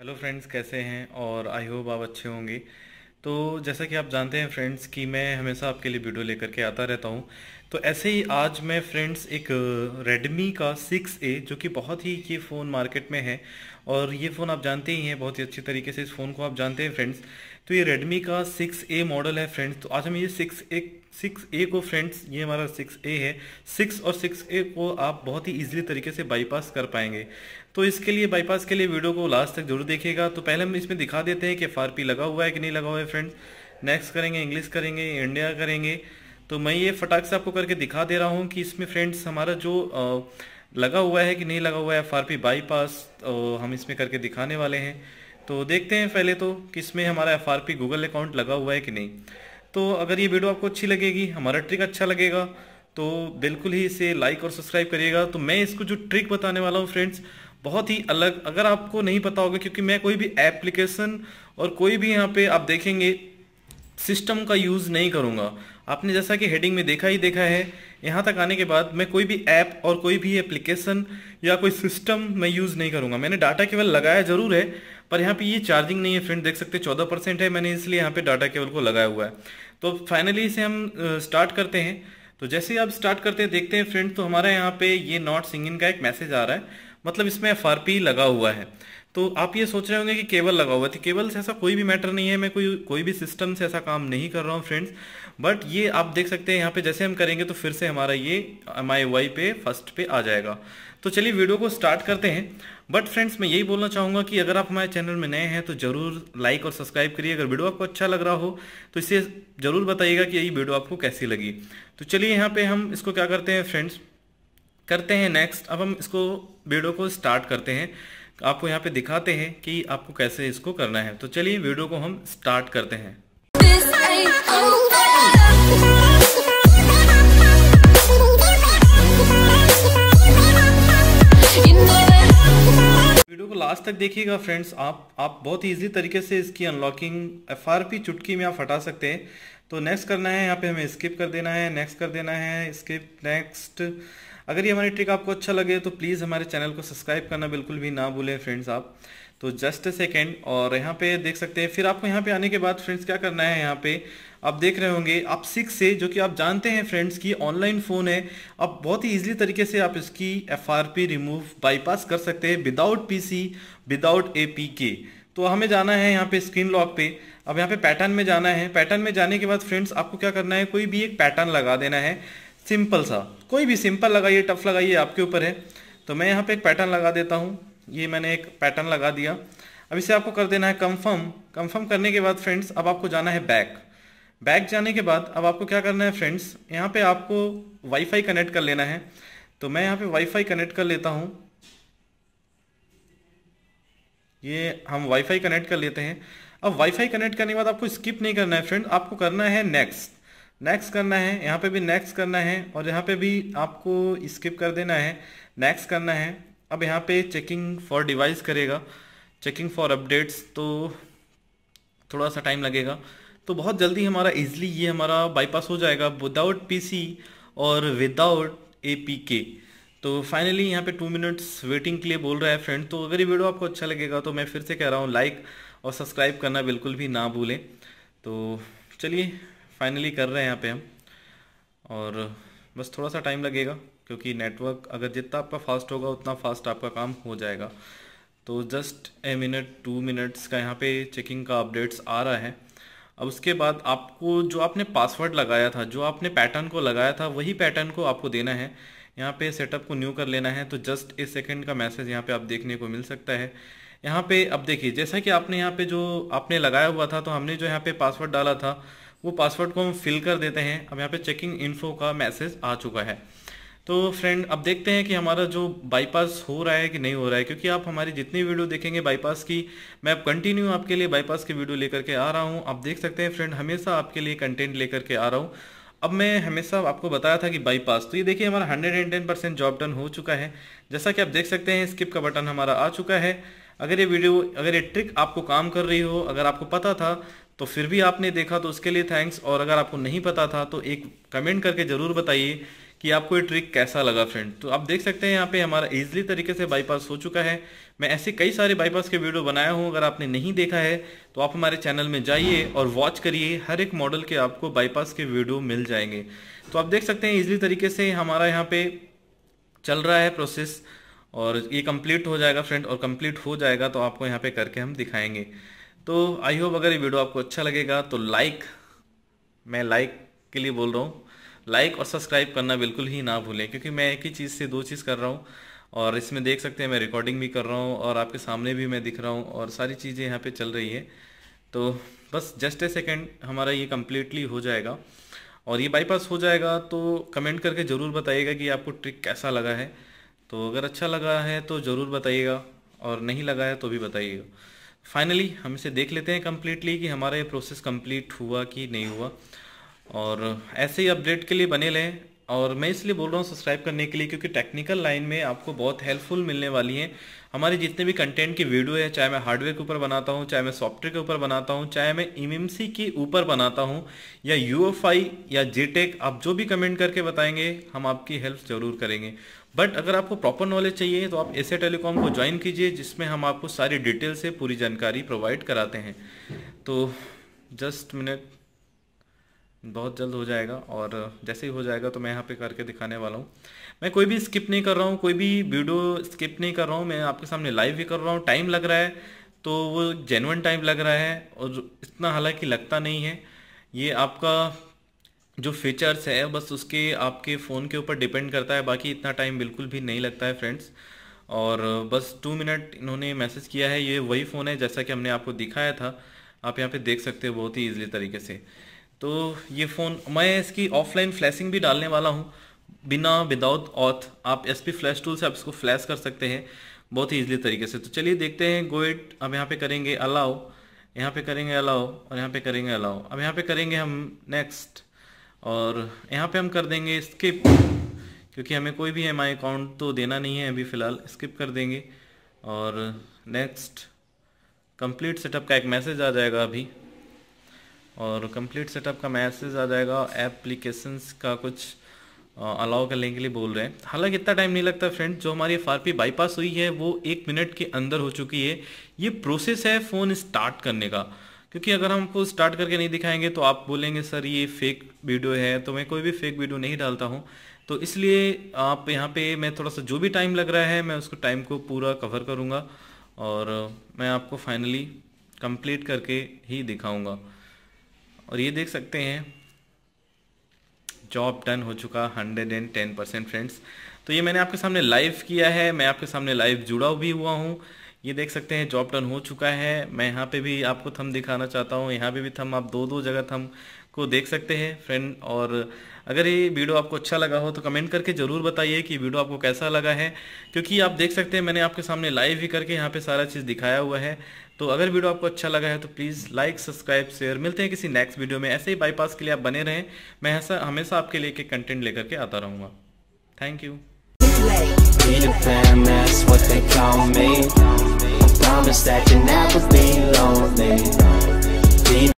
hello friends कैसे हैं और आई होप आप अच्छे होंगे तो जैसा कि आप जानते हैं फ्रेंड्स कि मैं हमेशा आपके लिए वीडियो लेकर के आता रहता हूं तो ऐसे ही आज मैं फ्रेंड्स एक रेडमी का 6A जो कि बहुत ही ये फ़ोन मार्केट में है और ये फ़ोन आप जानते ही हैं बहुत ही अच्छी तरीके से इस फ़ोन को आप जानते हैं फ्रेंड्स तो ये रेडमी का सिक्स मॉडल है फ्रेंड्स तो आज हम ये सिक्स सिक्स ए को फ्रेंड्स ये हमारा सिक्स ए है सिक्स और सिक्स ए को आप बहुत ही इजीली तरीके से बाईपास कर पाएंगे तो इसके लिए बाईपास के लिए वीडियो को लास्ट तक जरूर देखिएगा तो पहले हम इसमें दिखा देते हैं कि एफ लगा हुआ है कि नहीं लगा हुआ है फ्रेंड्स नेक्स्ट करेंगे इंग्लिश करेंगे इंडिया करेंगे तो मैं ये फटाक से आपको करके दिखा दे रहा हूँ कि इसमें फ्रेंड्स हमारा जो आ, लगा हुआ है कि नहीं लगा हुआ है एफ आर बाईपास हम इसमें करके दिखाने वाले हैं तो देखते हैं पहले तो कि इसमें हमारा एफ गूगल अकाउंट लगा हुआ है कि नहीं तो अगर ये वीडियो आपको अच्छी लगेगी हमारा ट्रिक अच्छा लगेगा तो बिल्कुल ही इसे लाइक और सब्सक्राइब करिएगा तो मैं इसको जो ट्रिक बताने वाला हूँ फ्रेंड्स बहुत ही अलग अगर आपको नहीं पता होगा क्योंकि मैं कोई भी एप्लीकेशन और कोई भी यहाँ पे आप देखेंगे सिस्टम का यूज़ नहीं करूँगा आपने जैसा कि हेडिंग में देखा ही देखा है यहाँ तक आने के बाद मैं कोई भी ऐप और कोई भी एप्लीकेशन या कोई सिस्टम मैं यूज़ नहीं करूँगा मैंने डाटा केवल लगाया ज़रूर है पर यहाँ पे ये चार्जिंग नहीं है फ्रेंड देख सकते चौदह परसेंट है मैंने इसलिए यहाँ पे डाटा केबल को लगाया हुआ है तो फाइनली इसे हम स्टार्ट करते हैं तो जैसे ही आप स्टार्ट करते हैं देखते हैं फ्रेंड तो हमारा यहाँ पे ये नॉट सिंगिंग का एक मैसेज आ रहा है मतलब इसमें एफ लगा हुआ है तो आप ये सोच रहे होंगे कि केबल लगा हुआ है तो केबल से ऐसा कोई भी मैटर नहीं है मैं कोई कोई भी सिस्टम से ऐसा काम नहीं कर रहा हूँ फ्रेंड्स बट ये आप देख सकते हैं यहाँ पे जैसे हम करेंगे तो फिर से हमारा ये एम आई वाई पे फर्स्ट पे आ जाएगा तो चलिए वीडियो को स्टार्ट करते हैं बट फ्रेंड्स मैं यही बोलना चाहूँगा कि अगर आप हमारे चैनल में नए हैं तो जरूर लाइक और सब्सक्राइब करिए अगर वीडियो आपको अच्छा लग रहा हो तो इसे ज़रूर बताइएगा कि यही वीडियो आपको कैसी लगी तो चलिए यहाँ पे हम इसको क्या करते हैं फ्रेंड्स करते हैं नेक्स्ट अब हम इसको वीडियो को स्टार्ट करते हैं आपको यहाँ पे दिखाते हैं कि आपको कैसे इसको करना है तो चलिए वीडियो को हम स्टार्ट करते हैं लास्ट तक देखिएगा फ्रेंड्स आप आप बहुत ईजी तरीके से इसकी अनलॉकिंग एफ चुटकी में आप हटा सकते हैं तो नेक्स्ट करना है यहाँ पे हमें स्किप कर देना है नेक्स्ट कर देना है स्किप नेक्स्ट अगर ये हमारी ट्रिक आपको अच्छा लगे तो प्लीज़ हमारे चैनल को सब्सक्राइब करना बिल्कुल भी ना भूलें फ्रेंड्स आप तो जस्ट सेकेंड और यहाँ पे देख सकते हैं फिर आपको यहाँ पे आने के बाद फ्रेंड्स क्या करना है यहाँ पे आप देख रहे होंगे आप सिक्स से जो कि आप जानते हैं फ्रेंड्स की ऑनलाइन फ़ोन है आप बहुत ही ईजिली तरीके से आप इसकी एफ रिमूव बाईपास कर सकते हैं विदाउट पी विदाउट ए तो हमें जाना है यहाँ पे स्क्रीन लॉक पे अब यहाँ पे पैटर्न में जाना है पैटर्न में जाने के बाद फ्रेंड्स आपको क्या करना है कोई भी एक पैटर्न लगा देना है सिंपल सा कोई भी सिंपल लगाइए टफ लगाइए आपके ऊपर है तो मैं यहाँ पे एक पैटर्न लगा देता हूँ ये मैंने एक पैटर्न लगा दिया अब इसे आपको कर देना है कंफर्म कंफर्म करने के बाद फ्रेंड्स अब आपको जाना है बैक बैक जाने के बाद अब आपको क्या करना है फ्रेंड्स यहाँ पे आपको वाईफाई कनेक्ट कर लेना है तो मैं यहाँ पे वाईफाई कनेक्ट कर लेता हूँ ये हम वाईफाई कनेक्ट कर लेते हैं अब वाईफाई कनेक्ट करने के बाद आपको स्किप नहीं करना है फ्रेंड आपको करना है नेक्स्ट नेक्स्ट करना है यहाँ पे भी नेक्स्ट करना है और यहाँ पे भी आपको स्किप कर देना है नेक्स्ट करना है अब यहाँ पे चेकिंग फॉर डिवाइस करेगा चेकिंग फॉर अपडेट्स तो थोड़ा सा टाइम लगेगा तो बहुत जल्दी हमारा इजली ये हमारा बाईपास हो जाएगा विदाउट पीसी और विदाउट एपीके तो फाइनली यहाँ पे टू मिनट्स वेटिंग के लिए बोल रहा है फ्रेंड तो अगर ये वीडियो आपको अच्छा लगेगा तो मैं फिर से कह रहा हूँ लाइक और सब्सक्राइब करना बिल्कुल भी ना भूलें तो चलिए फाइनली कर रहे हैं यहाँ पे हम और बस थोड़ा सा टाइम लगेगा क्योंकि नेटवर्क अगर जितना आपका फास्ट होगा उतना फास्ट आपका काम हो जाएगा तो just a minute two minutes का यहाँ पे चेकिंग का अपडेट्स आ रहा है अब उसके बाद आपको जो आपने पासवर्ड लगाया था जो आपने पैटर्न को लगाया था वही पैटर्न को आपको देना है यहाँ पे सेटअप को न्यू कर लेना है तो जस्ट ए सेकेंड का मैसेज यहाँ पे आप देखने को मिल सकता है यहाँ पे अब देखिए जैसा कि आपने यहाँ पे जो आपने लगाया हुआ था तो हमने जो यहाँ पे पासवर्ड डाला था वो पासवर्ड को हम फिल कर देते हैं अब यहाँ पे चेकिंग इन्फो का मैसेज आ चुका है तो फ्रेंड अब देखते हैं कि हमारा जो बाईपास हो रहा है कि नहीं हो रहा है क्योंकि आप हमारी जितनी वीडियो देखेंगे बाईपास की मैं अब कंटिन्यू आपके लिए बाईपास की वीडियो लेकर के आ रहा हूँ आप देख सकते हैं फ्रेंड हमेशा आपके लिए कंटेंट लेकर के आ रहा हूँ अब मैं हमेशा आपको बताया था कि बाईपास तो ये देखिए हमारा hundred and ten percent job done हो चुका है जैसा कि आप देख सकते हैं स्किप का बटन हमारा आ चुका है अगर ये वीडियो अगर ये ट्रिक आपको काम कर रही हो अगर आपको पता था तो फिर भी आपने देखा तो उसके लिए थैंक्स और अगर आपको नहीं पता था तो एक कमेंट करके ज़रूर बताइए कि आपको ये ट्रिक कैसा लगा फ्रेंड तो आप देख सकते हैं यहाँ पे हमारा इजिली तरीके से बाईपास हो चुका है मैं ऐसे कई सारे बाईपास के वीडियो बनाया हूँ अगर आपने नहीं देखा है तो आप हमारे चैनल में जाइए और वॉच करिए हर एक मॉडल के आपको बाईपास के वीडियो मिल जाएंगे तो आप देख सकते हैं इजली तरीके से हमारा यहाँ पे चल रहा है प्रोसेस और ये कंप्लीट हो जाएगा फ्रेंड और कंप्लीट हो जाएगा तो आपको यहाँ पे करके हम दिखाएंगे तो आई होप अगर ये वीडियो आपको अच्छा लगेगा तो लाइक मैं लाइक के लिए बोल रहा हूँ लाइक और सब्सक्राइब करना बिल्कुल ही ना भूलें क्योंकि मैं एक ही चीज़ से दो चीज़ कर रहा हूँ और इसमें देख सकते हैं मैं रिकॉर्डिंग भी कर रहा हूँ और आपके सामने भी मैं दिख रहा हूँ और सारी चीज़ें यहाँ पर चल रही है तो बस जस्ट ए सेकेंड हमारा ये कम्प्लीटली हो जाएगा और ये बाईपास हो जाएगा तो कमेंट करके ज़रूर बताइएगा कि आपको ट्रिक कैसा लगा है तो अगर अच्छा लगा है तो ज़रूर बताइएगा और नहीं लगा है तो भी बताइएगा फाइनली हम इसे देख लेते हैं कम्प्लीटली कि हमारा ये प्रोसेस कम्प्लीट हुआ कि नहीं हुआ और ऐसे ही अपडेट के लिए बने लें और मैं इसलिए बोल रहा हूँ सब्सक्राइब करने के लिए क्योंकि टेक्निकल लाइन में आपको बहुत हेल्पफुल मिलने वाली है हमारे जितने भी कंटेंट की वीडियो है चाहे मैं हार्डवेयर के ऊपर बनाता हूँ चाहे मैं सॉफ्टवेयर के ऊपर बनाता हूँ चाहे मैं एम के ऊपर बनाता हूँ या यू या जे आप जो भी कमेंट करके बताएंगे हम आपकी हेल्प जरूर करेंगे बट अगर आपको प्रॉपर नॉलेज चाहिए तो आप ऐसे टेलीकॉम को ज्वाइन कीजिए जिसमें हम आपको सारी डिटेल से पूरी जानकारी प्रोवाइड कराते हैं तो जस्ट मिनट बहुत जल्द हो जाएगा और जैसे ही हो जाएगा तो मैं यहाँ पे करके दिखाने वाला हूँ मैं कोई भी स्किप नहीं कर रहा हूँ कोई भी वीडियो स्किप नहीं कर रहा हूँ मैं आपके सामने लाइव भी कर रहा हूँ टाइम लग रहा है तो वो जेनवन टाइम लग रहा है और इतना हालांकि लगता नहीं है ये आपका जो फीचर्स है बस उसके आपके फ़ोन के ऊपर डिपेंड करता है बाकी इतना टाइम बिल्कुल भी नहीं लगता है फ्रेंड्स और बस टू मिनट इन्होंने मैसेज किया है ये वही फ़ोन है जैसा कि हमने आपको दिखाया था आप यहाँ पे देख सकते हो बहुत ही ईजिली तरीके से तो ये फ़ोन मैं इसकी ऑफलाइन फ्लैशिंग भी डालने वाला हूँ बिना विदाउट ऑथ आप एस पी फ्लैश टूल से आप इसको फ्लैश कर सकते हैं बहुत ही ईजिली तरीके से तो चलिए देखते हैं गोइट अब यहाँ पे करेंगे अलाओ यहाँ पे करेंगे अलाओ और यहाँ पे करेंगे अलाओ अब यहाँ पे करेंगे हम नेक्स्ट और यहाँ पे हम कर देंगे स्किप क्योंकि हमें कोई भी एम आई अकाउंट तो देना नहीं है अभी फ़िलहाल स्किप कर देंगे और नेक्स्ट कंप्लीट सेटअप का एक मैसेज आ जाएगा अभी और कंप्लीट सेटअप का मैसेज आ जाएगा एप्लीकेशंस का कुछ अलाउ करने के लिए बोल रहे हैं हालांकि इतना टाइम नहीं लगता फ्रेंड जो हमारी एफ बाईपास हुई है वो एक मिनट के अंदर हो चुकी है ये प्रोसेस है फ़ोन स्टार्ट करने का क्योंकि अगर हमको स्टार्ट करके नहीं दिखाएंगे तो आप बोलेंगे सर ये फेक वीडियो है तो मैं कोई भी फेक वीडियो नहीं डालता हूँ तो इसलिए आप यहाँ पे मैं थोड़ा सा जो भी टाइम लग रहा है मैं उसको टाइम को पूरा कवर करूँगा और मैं आपको फाइनली कंप्लीट करके ही दिखाऊँगा और ये देख सकते हैं जॉब डन हो चुका hundred and ten percent friends तो ये मैंने आपके सामने लाइव किया है मैं आपके सामने लाइव जुड़ा भी हुआ हूँ ये देख सकते हैं जॉब डन हो चुका है मैं यहाँ पे भी आपको थम दिखाना चाहता हूँ यहाँ पे भी थम आप दो दो जगह थम को देख सकते हैं फ्रेंड और अगर ये वीडियो आपको अच्छा लगा हो तो कमेंट करके ज़रूर बताइए कि वीडियो आपको कैसा लगा है क्योंकि आप देख सकते हैं मैंने आपके सामने लाइव ही करके यहाँ पे सारा चीज़ दिखाया हुआ है तो अगर वीडियो आपको अच्छा लगा है तो प्लीज़ लाइक सब्सक्राइब शेयर मिलते हैं किसी नेक्स्ट वीडियो में ऐसे ही बाईपास के लिए आप बने रहें मैं ऐसा हमेशा आपके लिए कंटेंट लेकर के आता रहूँगा थैंक यू